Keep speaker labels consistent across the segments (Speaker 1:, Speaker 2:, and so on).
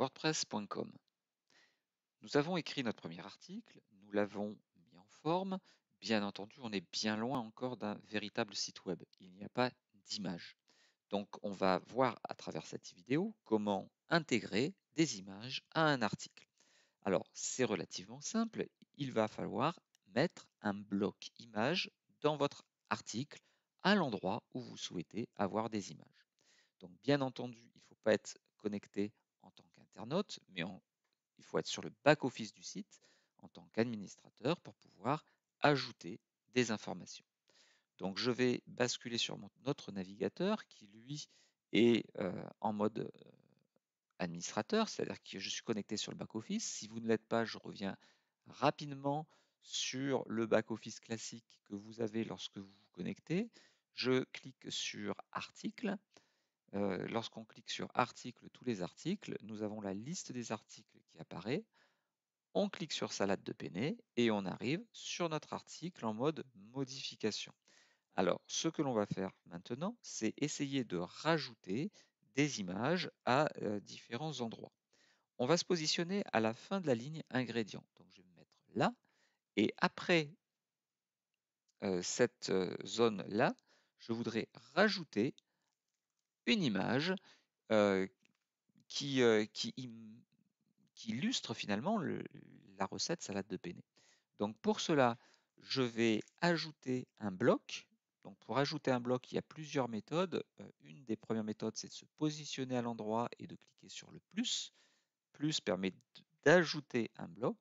Speaker 1: WordPress.com. Nous avons écrit notre premier article, nous l'avons mis en forme. Bien entendu, on est bien loin encore d'un véritable site web. Il n'y a pas d'image. Donc on va voir à travers cette vidéo comment intégrer des images à un article. Alors c'est relativement simple, il va falloir mettre un bloc image dans votre article à l'endroit où vous souhaitez avoir des images. Donc bien entendu, il ne faut pas être connecté note mais il faut être sur le back-office du site en tant qu'administrateur pour pouvoir ajouter des informations. Donc je vais basculer sur mon, notre navigateur qui lui est euh, en mode euh, administrateur, c'est-à-dire que je suis connecté sur le back-office. Si vous ne l'êtes pas, je reviens rapidement sur le back-office classique que vous avez lorsque vous vous connectez. Je clique sur article lorsqu'on clique sur articles, tous les articles, nous avons la liste des articles qui apparaît. On clique sur salade de penne et on arrive sur notre article en mode modification. Alors, ce que l'on va faire maintenant, c'est essayer de rajouter des images à différents endroits. On va se positionner à la fin de la ligne ingrédients. Donc, je vais me mettre là. Et après cette zone-là, je voudrais rajouter une image qui, illustre finalement la recette salade de penne. Donc pour cela, je vais ajouter un bloc. Donc pour ajouter un bloc, il y a plusieurs méthodes. une des premières méthodes, c'est de se positionner à l'endroit et de cliquer sur le plus. Plus permet d'ajouter un bloc.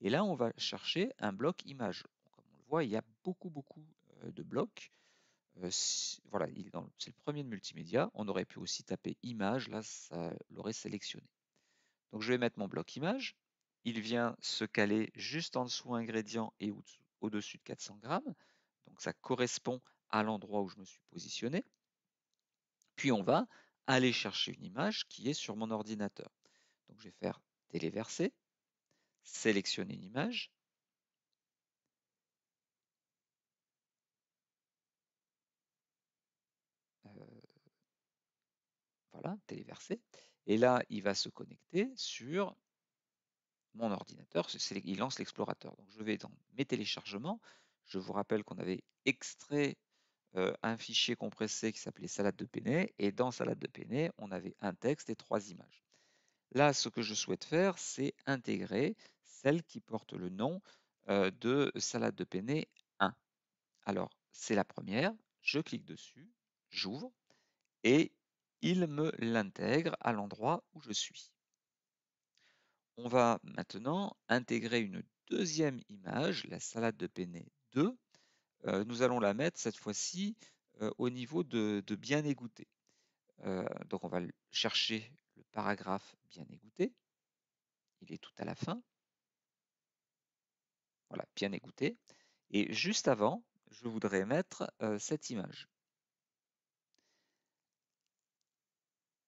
Speaker 1: Et là, on va chercher un bloc image. Comme on le voit, il y a beaucoup, beaucoup de blocs. Euh, voilà, c'est le premier de multimédia. On aurait pu aussi taper image, là, ça l'aurait sélectionné. Donc je vais mettre mon bloc image. Il vient se caler juste en dessous ingrédient et au-dessus de 400 grammes. Donc ça correspond à l'endroit où je me suis positionné. Puis on va aller chercher une image qui est sur mon ordinateur. Donc je vais faire téléverser, sélectionner une image, voilà, téléversé. Et là, il va se connecter sur mon ordinateur, il lance l'explorateur. Donc je vais dans mes téléchargements. Je vous rappelle qu'on avait extrait euh, un fichier compressé qui s'appelait Salade de Péné. Et dans Salade de Péné, on avait un texte et trois images. Là, ce que je souhaite faire, c'est intégrer celle qui porte le nom euh, de Salade de Péné 1. Alors, c'est la première. Je clique dessus, j'ouvre et il me l'intègre à l'endroit où je suis. On va maintenant intégrer une deuxième image, la salade de Péné 2. Euh, nous allons la mettre cette fois-ci euh, au niveau de, bien égoutté. Euh, donc on va chercher le paragraphe bien égoutté. Il est tout à la fin. Voilà, bien égoutté. Et juste avant, je voudrais mettre cette image.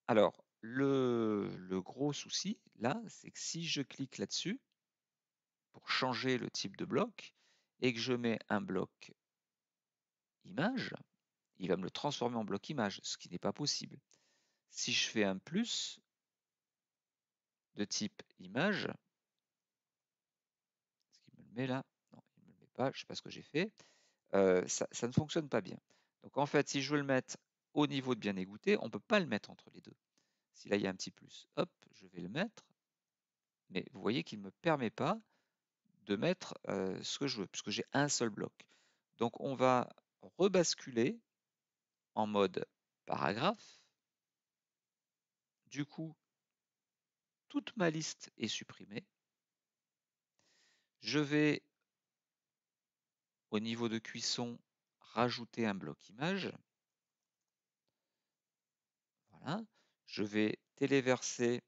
Speaker 1: Alors, le, gros souci, là, c'est que si je clique là-dessus, pour changer le type de bloc, et que je mets un bloc image, il va me le transformer en bloc image, ce qui n'est pas possible. Si je fais un plus de type image, ce qu'il me le met là Non, il ne me le met pas, je ne sais pas ce que j'ai fait. Euh, ça, ça ne fonctionne pas bien. Donc en fait, si je veux le mettre au niveau de bien égoutter, on ne peut pas le mettre entre les deux. Si là, il y a un petit plus, hop, je vais le mettre. Mais vous voyez qu'il ne me permet pas de mettre euh, ce que je veux, puisque j'ai un seul bloc. Donc, on va rebasculer en mode paragraphe. Du coup, toute ma liste est supprimée. Je vais, au niveau de cuisson, rajouter un bloc image. Je vais téléverser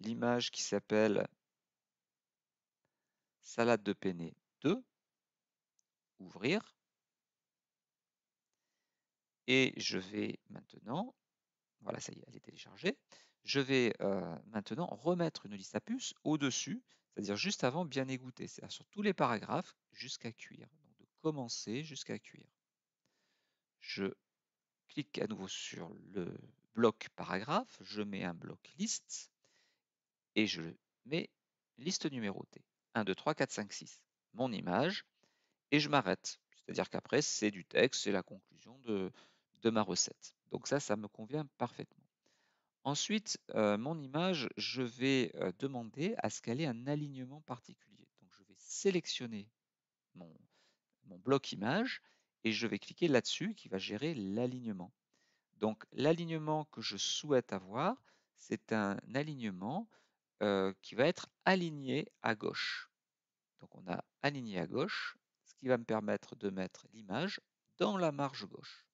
Speaker 1: l'image qui s'appelle salade de penne 2, ouvrir. Et je vais maintenant, voilà, ça y est, elle est téléchargée. Je vais euh, maintenant remettre une liste à puces au-dessus, c'est-à-dire juste avant bien égoutter, c'est-à-dire sur tous les paragraphes jusqu'à cuire. Donc de commencer jusqu'à cuire. Je clique à nouveau sur le, bloc paragraphe, je mets un bloc liste et je mets liste numérotée. 1, 2, 3, 4, 5, 6. Mon image et je m'arrête. C'est-à-dire qu'après, c'est du texte, c'est la conclusion de, de, ma recette. Donc ça, ça me convient parfaitement. Ensuite, euh, mon image, je vais euh, demander à ce qu'elle ait un alignement particulier. Donc je vais sélectionner mon, mon bloc image et je vais cliquer là-dessus qui va gérer l'alignement. Donc l'alignement que je souhaite avoir, c'est un alignement euh, qui va être aligné à gauche. Donc on a aligné à gauche, ce qui va me permettre de mettre l'image dans la marge gauche.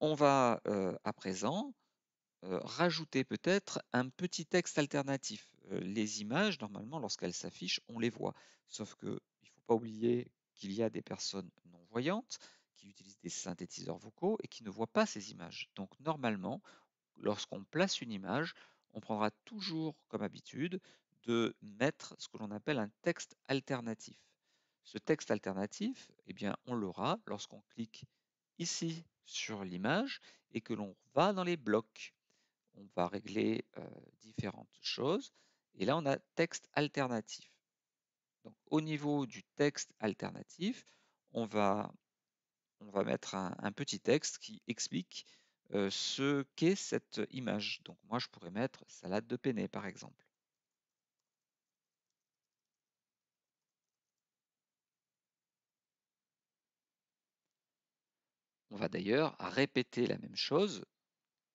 Speaker 1: On va euh, à présent euh, rajouter peut-être un petit texte alternatif. les images, normalement, lorsqu'elles s'affichent, on les voit. Sauf qu'il ne faut pas oublier il y a des personnes non-voyantes qui utilisent des synthétiseurs vocaux et qui ne voient pas ces images. Donc normalement, lorsqu'on place une image, on prendra toujours comme habitude de mettre ce que l'on appelle un texte alternatif. Ce texte alternatif, eh bien, on l'aura lorsqu'on clique ici sur l'image et que l'on va dans les blocs. On va régler euh, différentes choses et là on a texte alternatif au niveau du texte alternatif, on va, mettre un, petit texte qui explique euh, ce qu'est cette image. Donc, moi, je pourrais mettre salade de penne, par exemple. On va d'ailleurs répéter la même chose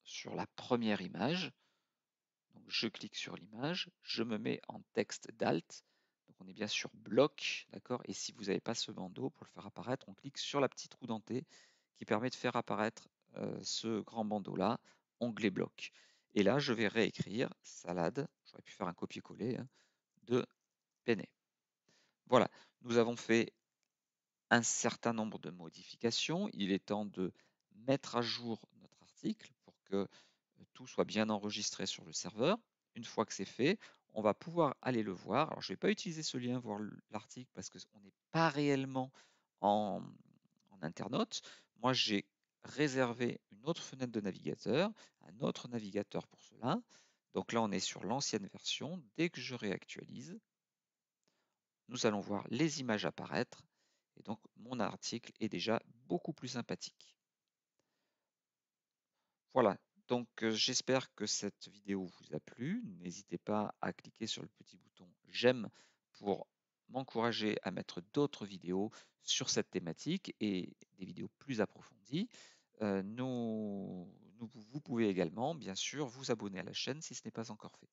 Speaker 1: sur la première image. je clique sur l'image, je me mets en texte d'alt, on est bien sur bloc, d'accord Et si vous n'avez pas ce bandeau, pour le faire apparaître, on clique sur la petite roue dentée qui permet de faire apparaître euh, ce grand bandeau-là, onglet bloc. Et là, je vais réécrire salade, j'aurais pu faire un copier-coller, hein, de penne. Voilà, nous avons fait un certain nombre de modifications. Il est temps de mettre à jour notre article pour que euh, tout soit bien enregistré sur le serveur. Une fois que c'est fait, on va pouvoir aller le voir. Alors, je ne vais pas utiliser ce lien, voir l'article, parce qu'on n'est pas réellement en internaute. Moi, j'ai réservé une autre fenêtre de navigateur, un autre navigateur pour cela. Donc là, on est sur l'ancienne version. Dès que je réactualise, nous allons voir les images apparaître. Et donc, mon article est déjà beaucoup plus sympathique. Voilà, donc j'espère que cette vidéo vous a plu. N'hésitez pas à cliquer sur le petit bouton j'aime pour m'encourager à mettre d'autres vidéos sur cette thématique et des vidéos plus approfondies. vous pouvez également, bien sûr, vous abonner à la chaîne si ce n'est pas encore fait.